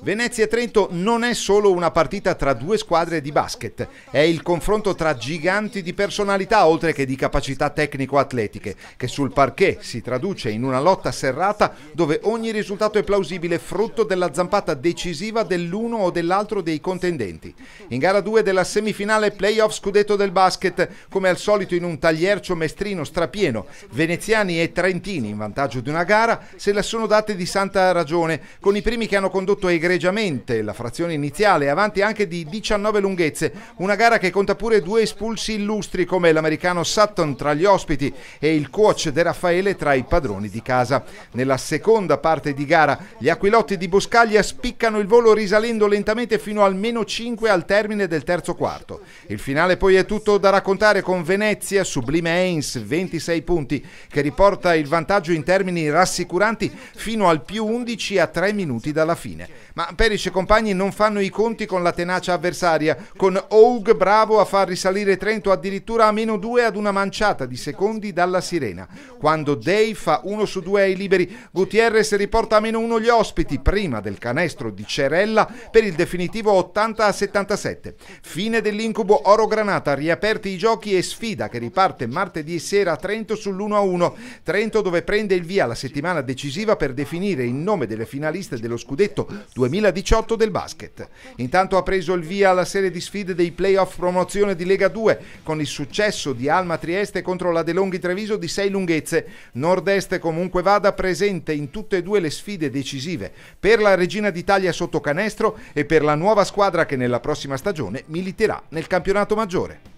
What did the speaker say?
Venezia-Trento non è solo una partita tra due squadre di basket, è il confronto tra giganti di personalità oltre che di capacità tecnico-atletiche, che sul parquet si traduce in una lotta serrata dove ogni risultato è plausibile frutto della zampata decisiva dell'uno o dell'altro dei contendenti. In gara 2 della semifinale playoff scudetto del basket, come al solito in un tagliercio mestrino strapieno, veneziani e trentini in vantaggio di una gara se la sono date di santa ragione con i primi primi che hanno condotto egregiamente la frazione iniziale, avanti anche di 19 lunghezze, una gara che conta pure due espulsi illustri come l'americano Sutton tra gli ospiti e il coach De Raffaele tra i padroni di casa. Nella seconda parte di gara gli aquilotti di Boscaglia spiccano il volo risalendo lentamente fino al meno 5 al termine del terzo quarto. Il finale poi è tutto da raccontare con Venezia, sublime Ains, 26 punti, che riporta il vantaggio in termini rassicuranti fino al più 11 a 3 minuti minuti dalla fine. Ma Peric e compagni non fanno i conti con la tenacia avversaria, con Oug bravo a far risalire Trento addirittura a meno 2 ad una manciata di secondi dalla sirena. Quando Day fa 1 su 2 ai liberi, Gutierrez riporta a meno 1 gli ospiti prima del canestro di Cerella per il definitivo 80 a 77. Fine dell'incubo Oro Granata, riaperti i giochi e sfida che riparte martedì sera a Trento sull'1 a 1. Trento dove prende il via la settimana decisiva per definire in nome delle finaliste del dello scudetto 2018 del basket. Intanto ha preso il via alla serie di sfide dei playoff promozione di Lega 2 con il successo di Alma Trieste contro la De Longhi Treviso di 6 lunghezze. Nord-Est comunque vada presente in tutte e due le sfide decisive per la Regina d'Italia sotto canestro e per la nuova squadra che nella prossima stagione militerà nel campionato maggiore.